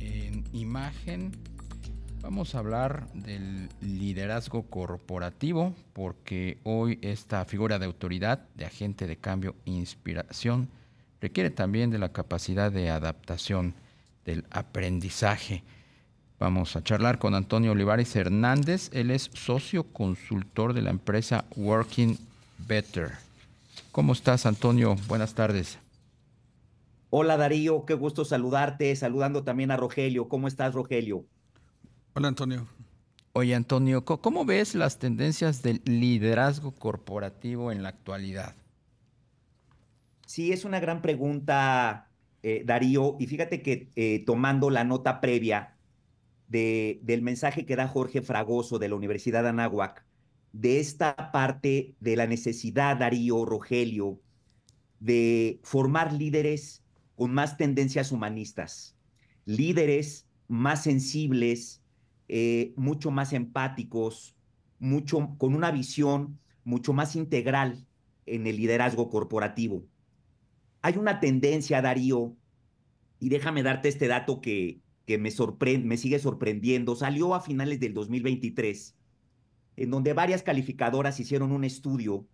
en imagen. Vamos a hablar del liderazgo corporativo porque hoy esta figura de autoridad, de agente de cambio, e inspiración, requiere también de la capacidad de adaptación, del aprendizaje. Vamos a charlar con Antonio Olivares Hernández. Él es socio consultor de la empresa Working Better. ¿Cómo estás, Antonio? Buenas tardes. Hola Darío, qué gusto saludarte, saludando también a Rogelio. ¿Cómo estás, Rogelio? Hola Antonio. Oye Antonio, ¿cómo ves las tendencias del liderazgo corporativo en la actualidad? Sí, es una gran pregunta, eh, Darío. Y fíjate que eh, tomando la nota previa del mensaje que da Jorge Fragoso de la Universidad de Anáhuac, de esta parte de la necesidad, Darío, Rogelio, de formar líderes con más tendencias humanistas, líderes más sensibles, eh, mucho más empáticos, mucho, con una visión mucho más integral en el liderazgo corporativo. Hay una tendencia, Darío, y déjame darte este dato que, que me, me sigue sorprendiendo. Salió a finales del 2023, en donde varias calificadoras hicieron un estudio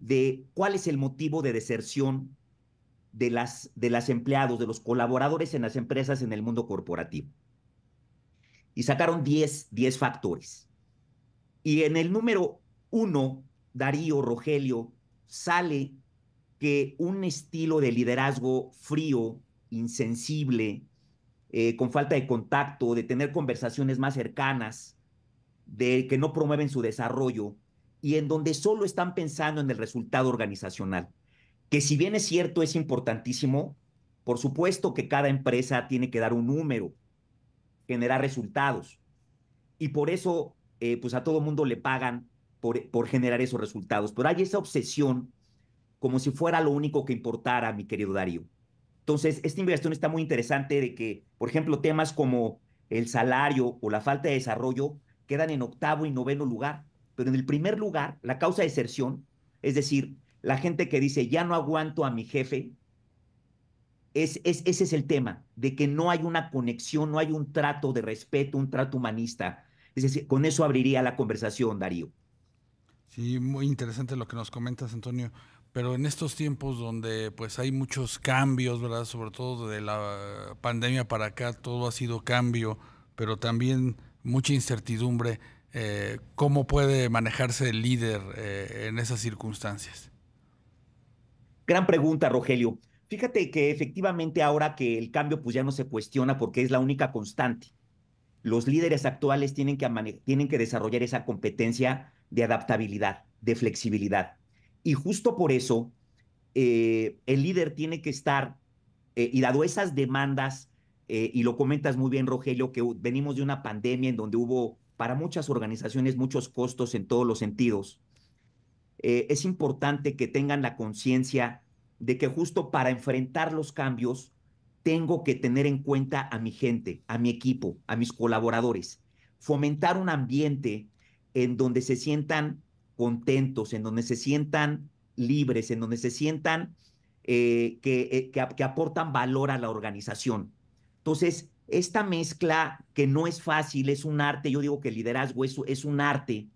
de cuál es el motivo de deserción de las, de las empleados, de los colaboradores en las empresas en el mundo corporativo. Y sacaron 10, 10 factores. Y en el número uno, Darío, Rogelio, sale que un estilo de liderazgo frío, insensible, eh, con falta de contacto, de tener conversaciones más cercanas, de que no promueven su desarrollo y en donde solo están pensando en el resultado organizacional que si bien es cierto, es importantísimo, por supuesto que cada empresa tiene que dar un número, generar resultados. Y por eso, eh, pues a todo mundo le pagan por, por generar esos resultados. Pero hay esa obsesión como si fuera lo único que importara, mi querido Darío. Entonces, esta investigación está muy interesante de que, por ejemplo, temas como el salario o la falta de desarrollo quedan en octavo y noveno lugar, pero en el primer lugar, la causa de deserción, es decir, la gente que dice, ya no aguanto a mi jefe, es, ese es el tema, de que no hay una conexión, no hay un trato de respeto, un trato humanista. Es con eso abriría la conversación, Darío. Sí, muy interesante lo que nos comentas, Antonio. Pero en estos tiempos donde pues hay muchos cambios, ¿verdad? Sobre todo de la pandemia para acá, todo ha sido cambio, pero también mucha incertidumbre. Eh, ¿Cómo puede manejarse el líder eh, en esas circunstancias? Gran pregunta, Rogelio. Fíjate que efectivamente ahora que el cambio pues ya no se cuestiona porque es la única constante, los líderes actuales tienen que, tienen que desarrollar esa competencia de adaptabilidad, de flexibilidad. Y justo por eso, eh, el líder tiene que estar, eh, y dado esas demandas, eh, y lo comentas muy bien, Rogelio, que venimos de una pandemia en donde hubo para muchas organizaciones muchos costos en todos los sentidos, eh, es importante que tengan la conciencia de que justo para enfrentar los cambios tengo que tener en cuenta a mi gente, a mi equipo, a mis colaboradores, fomentar un ambiente en donde se sientan contentos, en donde se sientan libres, en donde se sientan eh, eh, que, aportan valor a la organización. Entonces, esta mezcla que no es fácil, es un arte, yo digo que el liderazgo es un arte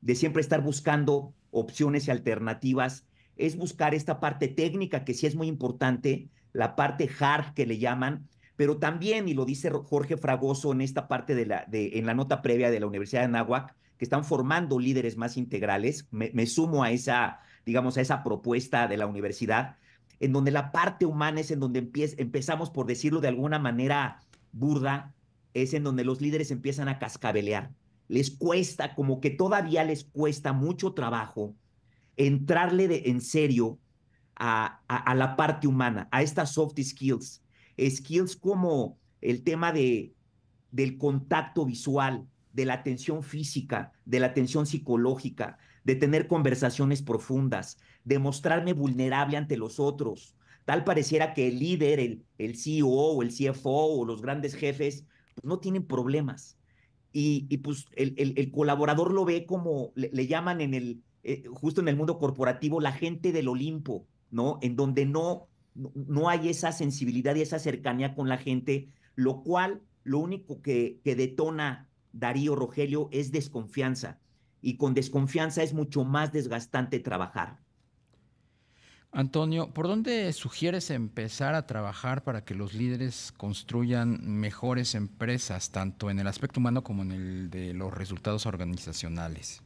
de siempre estar buscando opciones y alternativas, es buscar esta parte técnica que sí es muy importante, la parte hard que le llaman, pero también, y lo dice Jorge Fragoso en esta parte de la, en la nota previa de la Universidad de Anáhuac, que están formando líderes más integrales, me, sumo a esa, digamos, a esa propuesta de la universidad, en donde la parte humana es en donde empezamos, por decirlo de alguna manera burda, es en donde los líderes empiezan a cascabelear les cuesta, como que todavía les cuesta mucho trabajo entrarle en serio a, la parte humana, a estas soft skills, skills como el tema de, del contacto visual, de la atención física, de la atención psicológica, de tener conversaciones profundas, de mostrarme vulnerable ante los otros. Tal pareciera que el líder, el, CEO CEO, el CFO e o los grandes jefes pues, no tienen problemas y, pues el, colaborador lo ve como le, llaman en el, eh, justo en el mundo corporativo, la gente del Olimpo, ¿no? En donde no, no hay esa sensibilidad y esa cercanía con la gente, lo cual lo único que, que detona Darío Rogelio es desconfianza. Y con desconfianza es mucho más desgastante trabajar. Antonio, ¿por dónde sugieres empezar a trabajar para que los líderes construyan mejores empresas, tanto en el aspecto humano como en el de los resultados organizacionales?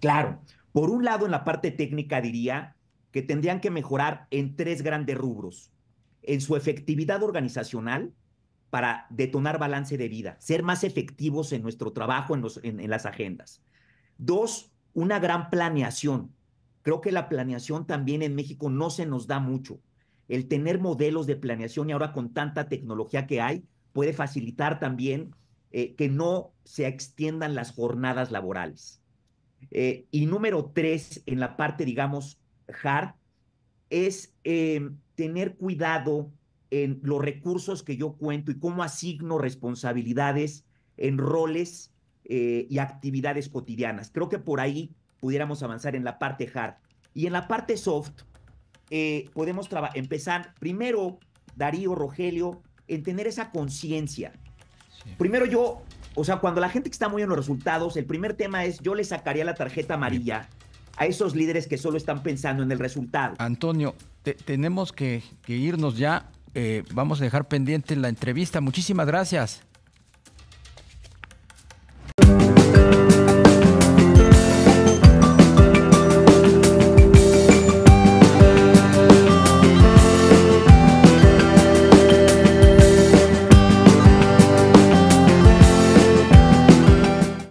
Claro, por un lado en la parte técnica diría que tendrían que mejorar en tres grandes rubros. En su efectividad organizacional para detonar balance de vida, ser más efectivos en nuestro trabajo, en, las agendas. Dos, una gran planeación Creo que la planeación también en México no se nos da mucho. El tener modelos de planeación y ahora con tanta tecnología que hay puede facilitar también eh, que no se extiendan las jornadas laborales. Eh, y número tres, en la parte, digamos, hard, es eh, tener cuidado en los recursos que yo cuento y cómo asigno responsabilidades en roles y actividades cotidianas. Creo que por ahí pudiéramos avanzar en la parte hard. Y en la parte soft, eh, podemos empezar primero, Darío, Rogelio, en tener esa conciencia. Primero yo, o sea, cuando la gente que está muy en los resultados, el primer tema es yo le sacaría la tarjeta amarilla a esos líderes que solo están pensando en el resultado. Antonio, tenemos que, irnos ya. Eh, vamos a dejar pendiente la entrevista. Muchísimas gracias.